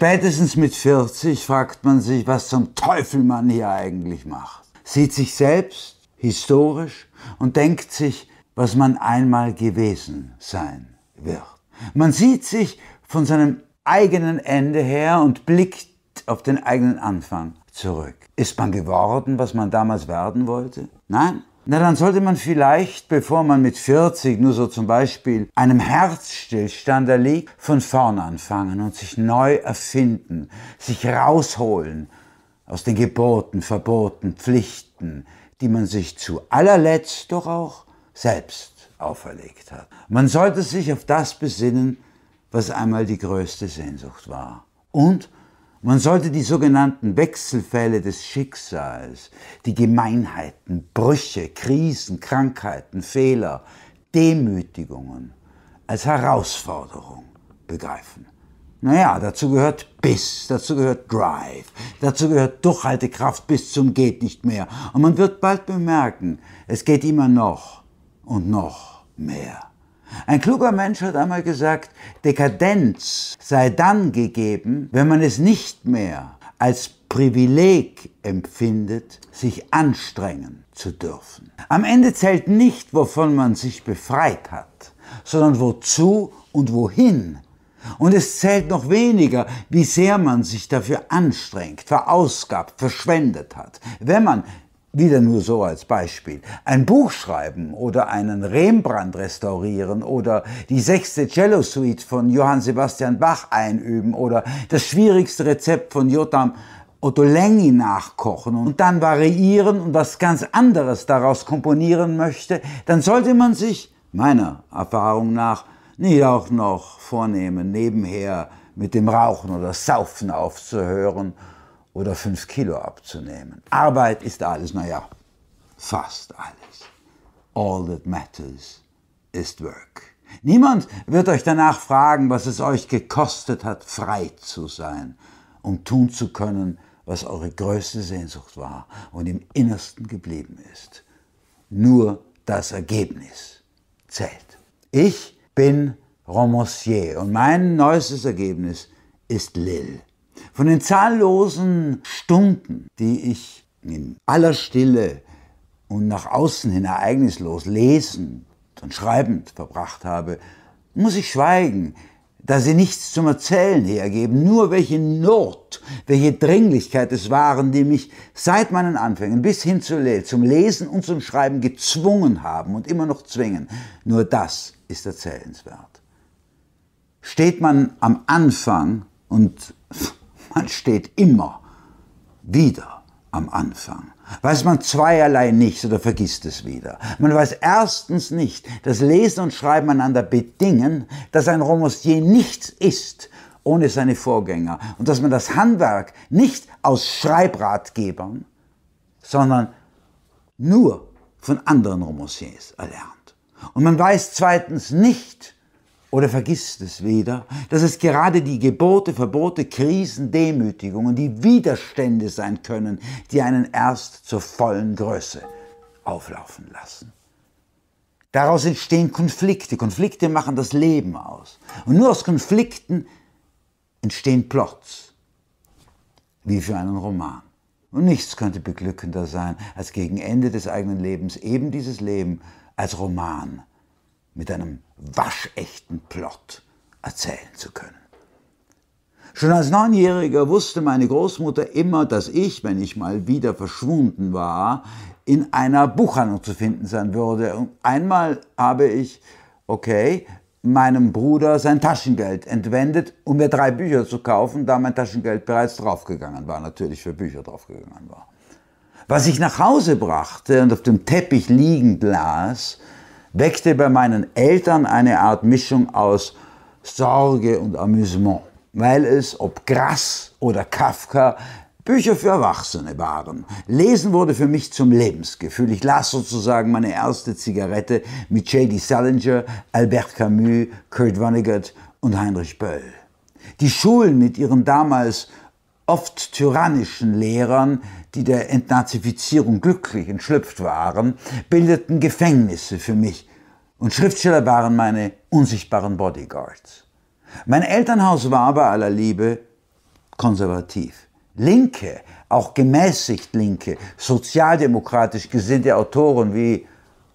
Spätestens mit 40 fragt man sich, was zum Teufel man hier eigentlich macht. Sieht sich selbst historisch und denkt sich, was man einmal gewesen sein wird. Man sieht sich von seinem eigenen Ende her und blickt auf den eigenen Anfang zurück. Ist man geworden, was man damals werden wollte? Nein, na dann sollte man vielleicht, bevor man mit 40 nur so zum Beispiel einem Herzstillstand erliegt, von vorn anfangen und sich neu erfinden, sich rausholen aus den Geboten, Verboten, Pflichten, die man sich zu allerletzt doch auch selbst auferlegt hat. Man sollte sich auf das besinnen, was einmal die größte Sehnsucht war. Und man sollte die sogenannten Wechselfälle des Schicksals, die Gemeinheiten, Brüche, Krisen, Krankheiten, Fehler, Demütigungen als Herausforderung begreifen. Naja, dazu gehört Biss, dazu gehört Drive, dazu gehört Durchhaltekraft bis zum geht nicht mehr. Und man wird bald bemerken, es geht immer noch und noch mehr. Ein kluger Mensch hat einmal gesagt, Dekadenz sei dann gegeben, wenn man es nicht mehr als Privileg empfindet, sich anstrengen zu dürfen. Am Ende zählt nicht, wovon man sich befreit hat, sondern wozu und wohin. Und es zählt noch weniger, wie sehr man sich dafür anstrengt, verausgabt, verschwendet hat. Wenn man wieder nur so als Beispiel. Ein Buch schreiben oder einen Rembrandt restaurieren oder die sechste Cello-Suite von Johann Sebastian Bach einüben oder das schwierigste Rezept von Jotam Otto Ottolenghi nachkochen und dann variieren und was ganz anderes daraus komponieren möchte, dann sollte man sich, meiner Erfahrung nach, nicht auch noch vornehmen, nebenher mit dem Rauchen oder Saufen aufzuhören oder fünf Kilo abzunehmen. Arbeit ist alles, naja, fast alles. All that matters ist Work. Niemand wird euch danach fragen, was es euch gekostet hat, frei zu sein, um tun zu können, was eure größte Sehnsucht war und im Innersten geblieben ist. Nur das Ergebnis zählt. Ich bin Romancier und mein neuestes Ergebnis ist Lille. Von den zahllosen Stunden, die ich in aller Stille und nach außen hin ereignislos lesend und schreibend verbracht habe, muss ich schweigen, da sie nichts zum Erzählen hergeben, nur welche Not, welche Dringlichkeit es waren, die mich seit meinen Anfängen bis hin zum Lesen und zum Schreiben gezwungen haben und immer noch zwingen. Nur das ist erzählenswert. Steht man am Anfang und man steht immer wieder am Anfang. Weiß man zweierlei nicht oder vergisst es wieder. Man weiß erstens nicht, dass Lesen und Schreiben einander bedingen, dass ein Romancier nichts ist ohne seine Vorgänger und dass man das Handwerk nicht aus Schreibratgebern, sondern nur von anderen Romanciers erlernt. Und man weiß zweitens nicht, oder vergisst es wieder, dass es gerade die Gebote, Verbote, Krisen, Demütigungen, die Widerstände sein können, die einen erst zur vollen Größe auflaufen lassen. Daraus entstehen Konflikte. Konflikte machen das Leben aus. Und nur aus Konflikten entstehen Plots, wie für einen Roman. Und nichts könnte beglückender sein, als gegen Ende des eigenen Lebens eben dieses Leben als Roman mit einem waschechten Plot erzählen zu können. Schon als Neunjähriger wusste meine Großmutter immer, dass ich, wenn ich mal wieder verschwunden war, in einer Buchhandlung zu finden sein würde. Und einmal habe ich, okay, meinem Bruder sein Taschengeld entwendet, um mir drei Bücher zu kaufen, da mein Taschengeld bereits draufgegangen war, natürlich für Bücher draufgegangen war. Was ich nach Hause brachte und auf dem Teppich liegend las, weckte bei meinen Eltern eine Art Mischung aus Sorge und Amüsement, weil es, ob Grass oder Kafka, Bücher für Erwachsene waren. Lesen wurde für mich zum Lebensgefühl. Ich las sozusagen meine erste Zigarette mit J.D. Salinger, Albert Camus, Kurt Vonnegut und Heinrich Böll. Die Schulen mit ihren damals oft tyrannischen Lehrern, die der Entnazifizierung glücklich entschlüpft waren, bildeten Gefängnisse für mich, und Schriftsteller waren meine unsichtbaren Bodyguards. Mein Elternhaus war bei aller Liebe konservativ. Linke, auch gemäßigt Linke, sozialdemokratisch gesinnte Autoren wie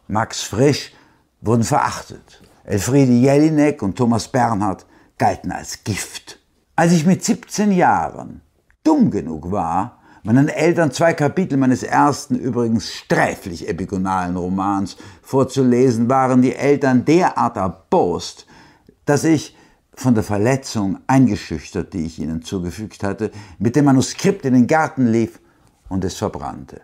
Max Frisch wurden verachtet. Elfriede Jelinek und Thomas Bernhard galten als Gift. Als ich mit 17 Jahren dumm genug war, Meinen Eltern zwei Kapitel meines ersten, übrigens sträflich epigonalen Romans vorzulesen, waren die Eltern derart erbost, dass ich von der Verletzung eingeschüchtert, die ich ihnen zugefügt hatte, mit dem Manuskript in den Garten lief und es verbrannte.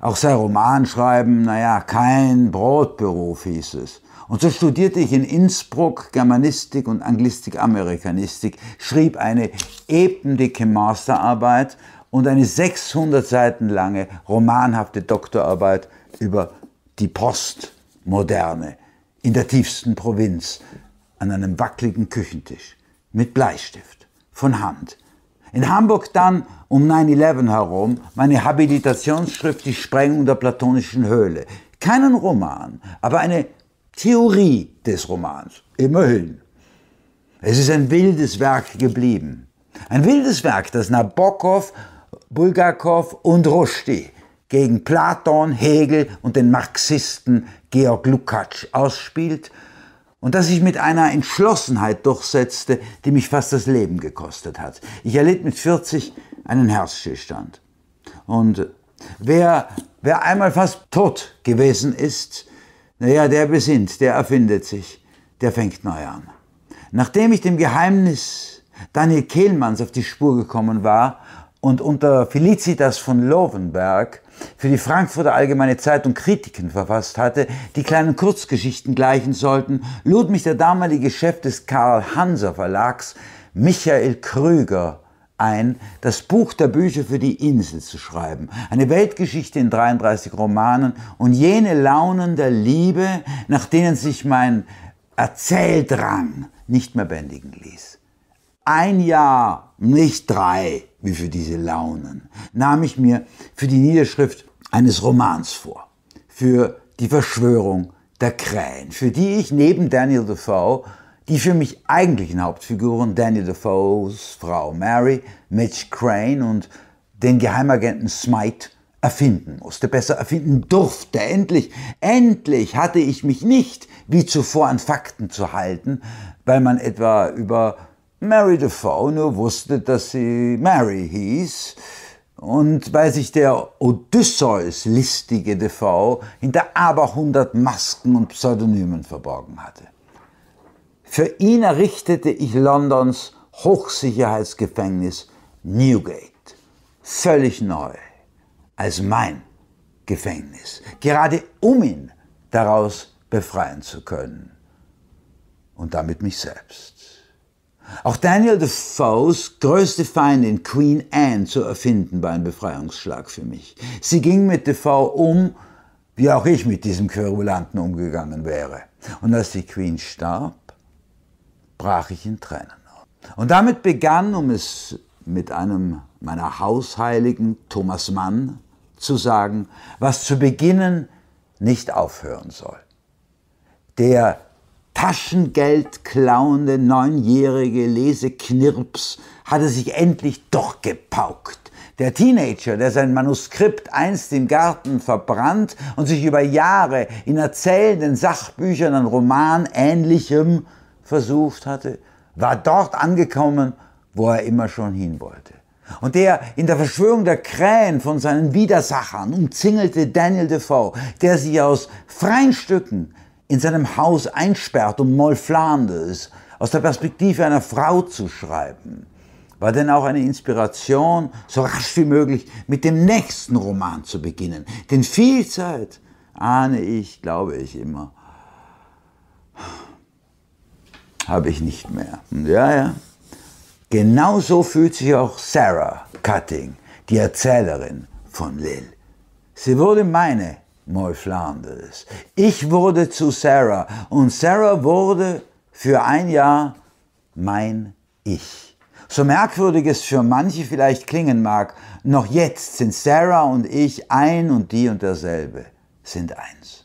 Auch sein Romanschreiben, naja, kein Brotberuf hieß es. Und so studierte ich in Innsbruck Germanistik und Anglistik Amerikanistik, schrieb eine ebendicke Masterarbeit und eine 600 Seiten lange romanhafte Doktorarbeit über die Postmoderne in der tiefsten Provinz an einem wackeligen Küchentisch mit Bleistift von Hand in Hamburg dann um 9-11 herum meine Habilitationsschrift Die Sprengung der platonischen Höhle. Keinen Roman, aber eine Theorie des Romans. Immerhin. Es ist ein wildes Werk geblieben. Ein wildes Werk, das Nabokov, Bulgakov und Rushdie gegen Platon, Hegel und den Marxisten Georg Lukács ausspielt – und das ich mit einer Entschlossenheit durchsetzte, die mich fast das Leben gekostet hat. Ich erlitt mit 40 einen Herzstillstand. Und äh, wer, wer einmal fast tot gewesen ist, naja, der besinnt, der erfindet sich, der fängt neu an. Nachdem ich dem Geheimnis Daniel Kehlmanns auf die Spur gekommen war, und unter Felicitas von Lovenberg für die Frankfurter Allgemeine Zeitung Kritiken verfasst hatte, die kleinen Kurzgeschichten gleichen sollten, lud mich der damalige Chef des Karl Hanser Verlags, Michael Krüger, ein, das Buch der Bücher für die Insel zu schreiben. Eine Weltgeschichte in 33 Romanen und jene Launen der Liebe, nach denen sich mein Erzähldrang nicht mehr bändigen ließ. Ein Jahr nicht drei, wie für diese Launen, nahm ich mir für die Niederschrift eines Romans vor, für die Verschwörung der Krähen, für die ich neben Daniel Defoe die für mich eigentlichen Hauptfiguren Daniel Defoes Frau Mary, Mitch Crane und den Geheimagenten Smite erfinden musste, besser erfinden durfte. Endlich, endlich hatte ich mich nicht wie zuvor an Fakten zu halten, weil man etwa über Mary DeFoe nur wusste, dass sie Mary hieß und weil sich der Odysseus listige DeFoe hinter aberhundert Masken und Pseudonymen verborgen hatte. Für ihn errichtete ich Londons Hochsicherheitsgefängnis Newgate, völlig neu, als mein Gefängnis, gerade um ihn daraus befreien zu können und damit mich selbst. Auch Daniel Defoes größte Feindin Queen Anne zu erfinden war ein Befreiungsschlag für mich. Sie ging mit Defoe um, wie auch ich mit diesem Querulanten umgegangen wäre. Und als die Queen starb, brach ich in Tränen aus. Und damit begann, um es mit einem meiner Hausheiligen, Thomas Mann, zu sagen, was zu beginnen nicht aufhören soll. Der Taschengeld klauende neunjährige Leseknirps hatte sich endlich doch gepaukt. Der Teenager, der sein Manuskript einst im Garten verbrannt und sich über Jahre in erzählenden Sachbüchern an Romanähnlichem versucht hatte, war dort angekommen, wo er immer schon hin wollte. Und der in der Verschwörung der Krähen von seinen Widersachern umzingelte Daniel Defoe, der sich aus freien Stücken in seinem Haus einsperrt um Moll Flanders aus der Perspektive einer Frau zu schreiben, war denn auch eine Inspiration, so rasch wie möglich mit dem nächsten Roman zu beginnen. Denn viel Zeit, ahne ich, glaube ich immer, habe ich nicht mehr. Ja, ja. Genauso fühlt sich auch Sarah Cutting, die Erzählerin von Lil. Sie wurde meine Neuflandes. Ich wurde zu Sarah und Sarah wurde für ein Jahr mein Ich. So merkwürdig es für manche vielleicht klingen mag, noch jetzt sind Sarah und ich ein und die und derselbe, sind eins.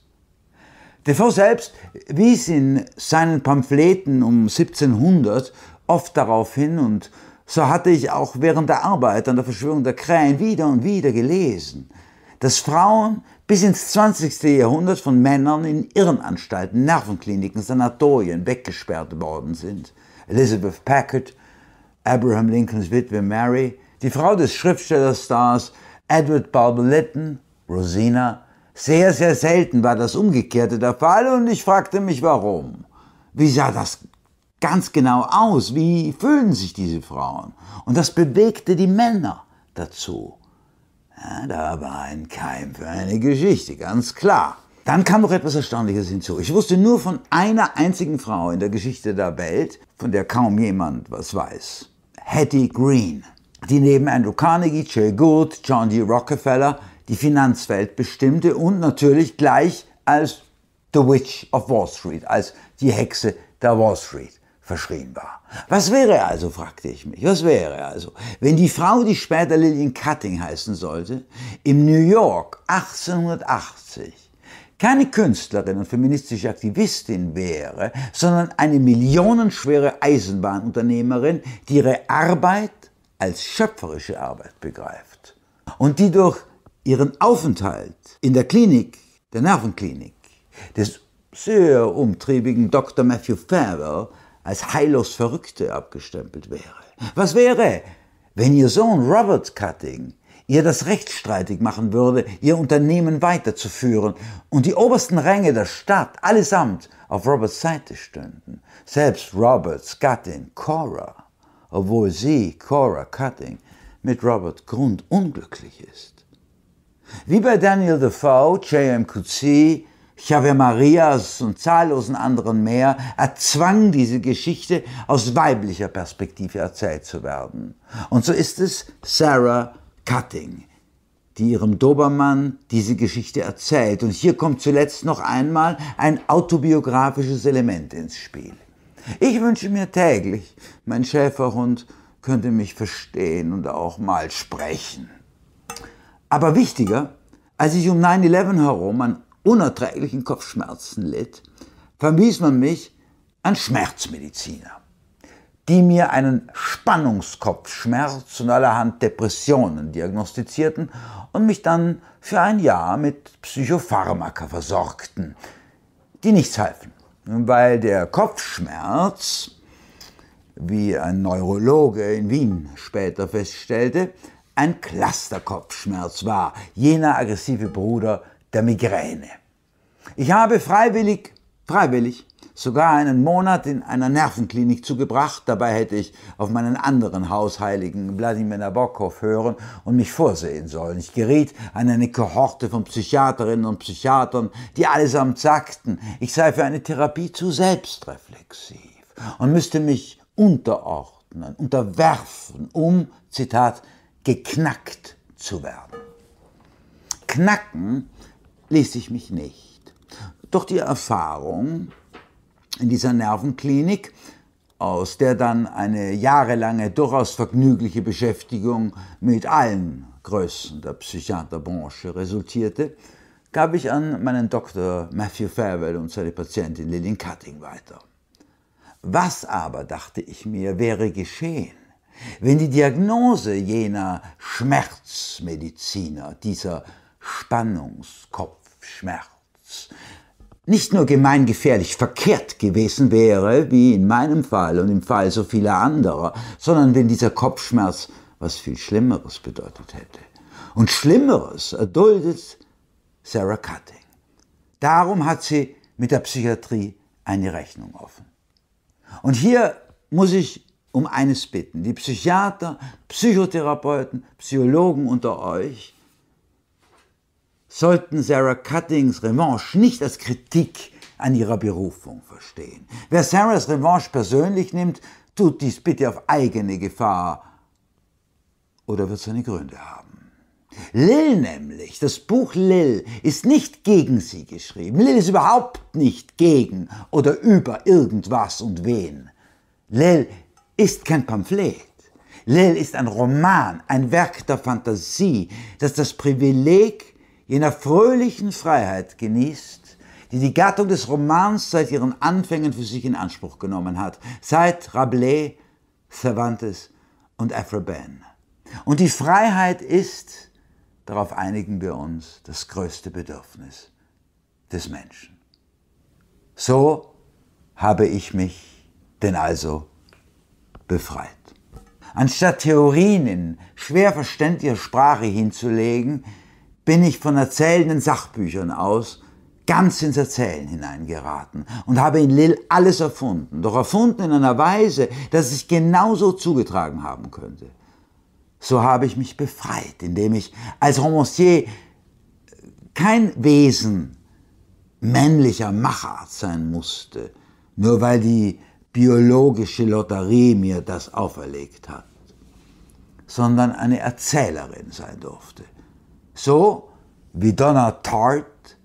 Defoe selbst wies in seinen Pamphleten um 1700 oft darauf hin und so hatte ich auch während der Arbeit an der Verschwörung der Krähen wieder und wieder gelesen, dass Frauen bis ins 20. Jahrhundert von Männern in Irrenanstalten, Nervenkliniken, Sanatorien weggesperrt worden sind. Elizabeth Packard, Abraham Lincolns Witwe Mary, die Frau des Schriftstellerstars Edward Bulwer Rosina. Sehr, sehr selten war das Umgekehrte der Fall und ich fragte mich, warum. Wie sah das ganz genau aus? Wie fühlen sich diese Frauen? Und das bewegte die Männer dazu. Ja, da war ein Keim für eine Geschichte, ganz klar. Dann kam noch etwas Erstaunliches hinzu. Ich wusste nur von einer einzigen Frau in der Geschichte der Welt, von der kaum jemand was weiß. Hattie Green, die neben Andrew Carnegie, Jay Gould, John D. Rockefeller die Finanzwelt bestimmte und natürlich gleich als The Witch of Wall Street, als die Hexe der Wall Street verschrien war. Was wäre also, fragte ich mich, was wäre also, wenn die Frau, die später Lillian Cutting heißen sollte, im New York 1880 keine Künstlerin und feministische Aktivistin wäre, sondern eine millionenschwere Eisenbahnunternehmerin, die ihre Arbeit als schöpferische Arbeit begreift und die durch ihren Aufenthalt in der Klinik, der Nervenklinik, des sehr umtriebigen Dr. Matthew Farrell als heillos Verrückte abgestempelt wäre. Was wäre, wenn Ihr Sohn Robert Cutting ihr das rechtsstreitig machen würde, ihr Unternehmen weiterzuführen und die obersten Ränge der Stadt allesamt auf Roberts Seite stünden. Selbst Roberts Gattin Cora, obwohl sie, Cora Cutting, mit Robert Grund unglücklich ist. Wie bei Daniel Defoe, J.M. Coetzee, Xavier Marias und zahllosen anderen mehr erzwang diese Geschichte aus weiblicher Perspektive erzählt zu werden. Und so ist es Sarah Cutting, die ihrem Dobermann diese Geschichte erzählt. Und hier kommt zuletzt noch einmal ein autobiografisches Element ins Spiel. Ich wünsche mir täglich, mein Schäferhund könnte mich verstehen und auch mal sprechen. Aber wichtiger, als ich um 9-11 herum an unerträglichen Kopfschmerzen litt, verwies man mich an Schmerzmediziner, die mir einen Spannungskopfschmerz und allerhand Depressionen diagnostizierten und mich dann für ein Jahr mit Psychopharmaka versorgten, die nichts halfen, weil der Kopfschmerz, wie ein Neurologe in Wien später feststellte, ein Clusterkopfschmerz war, jener aggressive Bruder der Migräne. Ich habe freiwillig, freiwillig sogar einen Monat in einer Nervenklinik zugebracht. Dabei hätte ich auf meinen anderen Hausheiligen Wladimir Nabokov hören und mich vorsehen sollen. Ich geriet an eine Kohorte von Psychiaterinnen und Psychiatern, die allesamt sagten, ich sei für eine Therapie zu selbstreflexiv und müsste mich unterordnen, unterwerfen, um, Zitat, geknackt zu werden. Knacken ließ ich mich nicht. Doch die Erfahrung in dieser Nervenklinik, aus der dann eine jahrelange, durchaus vergnügliche Beschäftigung mit allen Größen der Psychiaterbranche resultierte, gab ich an meinen Doktor Matthew Farewell und seine Patientin Lillian Cutting weiter. Was aber, dachte ich mir, wäre geschehen, wenn die Diagnose jener Schmerzmediziner, dieser Spannungskopf, Schmerz nicht nur gemeingefährlich verkehrt gewesen wäre, wie in meinem Fall und im Fall so vieler anderer, sondern wenn dieser Kopfschmerz was viel Schlimmeres bedeutet hätte. Und Schlimmeres erduldet Sarah Cutting. Darum hat sie mit der Psychiatrie eine Rechnung offen. Und hier muss ich um eines bitten. Die Psychiater, Psychotherapeuten, Psychologen unter euch, sollten Sarah Cuttings Revanche nicht als Kritik an ihrer Berufung verstehen. Wer Sarahs Revanche persönlich nimmt, tut dies bitte auf eigene Gefahr oder wird seine Gründe haben. Lil nämlich, das Buch Lil ist nicht gegen sie geschrieben. Lil ist überhaupt nicht gegen oder über irgendwas und wen. Lil ist kein Pamphlet. Lil ist ein Roman, ein Werk der Fantasie, das das Privileg jener fröhlichen Freiheit genießt, die die Gattung des Romans seit ihren Anfängen für sich in Anspruch genommen hat, seit Rabelais, Cervantes und Afroban. Und die Freiheit ist, darauf einigen wir uns, das größte Bedürfnis des Menschen. So habe ich mich denn also befreit. Anstatt Theorien in schwer verständlicher Sprache hinzulegen, bin ich von erzählenden Sachbüchern aus ganz ins Erzählen hineingeraten und habe in Lille alles erfunden, doch erfunden in einer Weise, dass es sich genauso zugetragen haben könnte. So habe ich mich befreit, indem ich als Romancier kein Wesen männlicher Machart sein musste, nur weil die biologische Lotterie mir das auferlegt hat, sondern eine Erzählerin sein durfte. So wie Donna Tartt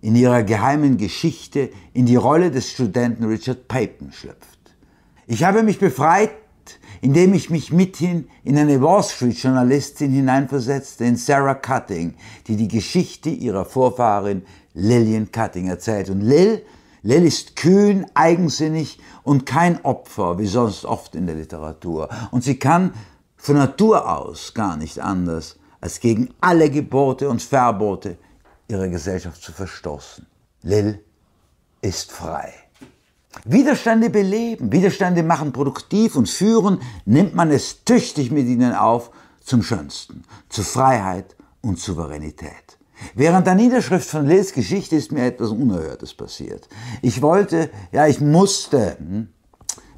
in ihrer geheimen Geschichte in die Rolle des Studenten Richard Payton schlüpft. Ich habe mich befreit, indem ich mich mithin in eine Wall Street Journalistin hineinversetzte, in Sarah Cutting, die die Geschichte ihrer Vorfahrin Lillian Cutting erzählt. Und Lil, Lil ist kühn, eigensinnig und kein Opfer, wie sonst oft in der Literatur. Und sie kann von Natur aus gar nicht anders als gegen alle Gebote und Verbote ihrer Gesellschaft zu verstoßen. Lil ist frei. Widerstände beleben, Widerstände machen produktiv und führen, nimmt man es tüchtig mit ihnen auf zum Schönsten, zu Freiheit und Souveränität. Während der Niederschrift von Lils Geschichte ist mir etwas Unerhörtes passiert. Ich wollte, ja, ich musste, hm,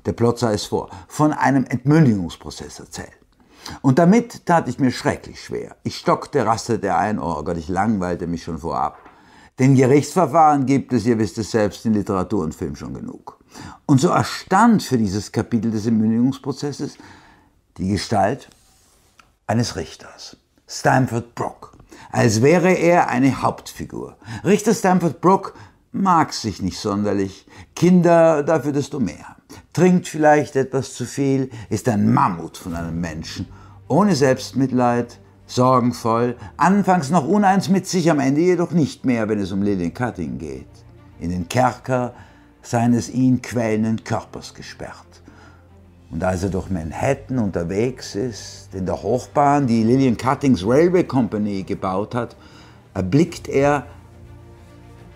der Plot sah es vor, von einem Entmündigungsprozess erzählen. Und damit tat ich mir schrecklich schwer. Ich stockte, rastete ein, oh Gott, ich langweilte mich schon vorab. Denn Gerichtsverfahren gibt es, ihr wisst es selbst, in Literatur und Film schon genug. Und so erstand für dieses Kapitel des Entmündigungsprozesses die Gestalt eines Richters, Stamford Brock, als wäre er eine Hauptfigur. Richter Stamford Brock mag sich nicht sonderlich. Kinder, dafür desto mehr. Trinkt vielleicht etwas zu viel, ist ein Mammut von einem Menschen. Ohne Selbstmitleid, sorgenvoll, anfangs noch uneins mit sich, am Ende jedoch nicht mehr, wenn es um Lillian Cutting geht. In den Kerker seines ihn quälenden Körpers gesperrt. Und als er durch Manhattan unterwegs ist, in der Hochbahn, die Lillian Cuttings Railway Company gebaut hat, erblickt er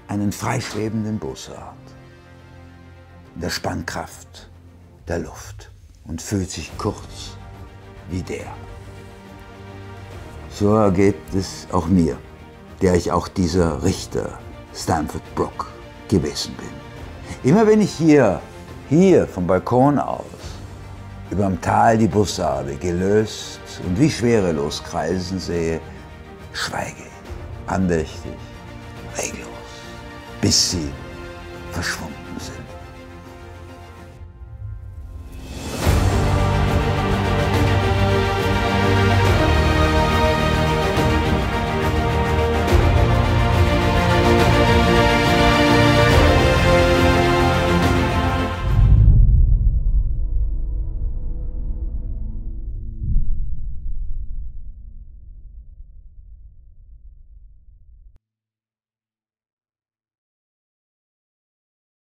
einen freischwebenden Bussard. In Der Spannkraft der Luft und fühlt sich kurz wie der. So ergeht es auch mir, der ich auch dieser Richter Stanford Brook gewesen bin. Immer wenn ich hier, hier vom Balkon aus, überm Tal die Bussarde gelöst und wie schwerelos kreisen sehe, schweige ich, andächtig, reglos bis sie verschwunden sind.